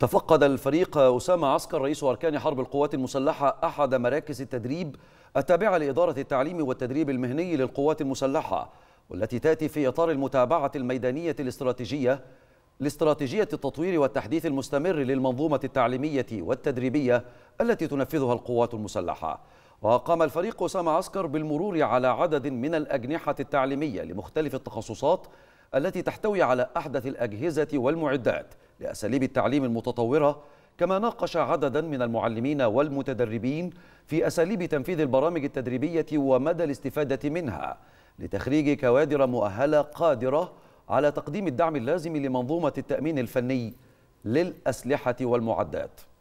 تفقد الفريق أسامة عسكر رئيس أركان حرب القوات المسلحة أحد مراكز التدريب التابعة لإدارة التعليم والتدريب المهني للقوات المسلحة والتي تأتي في إطار المتابعة الميدانية الاستراتيجية لاستراتيجية التطوير والتحديث المستمر للمنظومة التعليمية والتدريبية التي تنفذها القوات المسلحة وقام الفريق أسامة عسكر بالمرور على عدد من الأجنحة التعليمية لمختلف التخصصات التي تحتوي على أحدث الأجهزة والمعدات لأساليب التعليم المتطورة كما ناقش عددا من المعلمين والمتدربين في أساليب تنفيذ البرامج التدريبية ومدى الاستفادة منها لتخريج كوادر مؤهلة قادرة على تقديم الدعم اللازم لمنظومة التأمين الفني للأسلحة والمعدات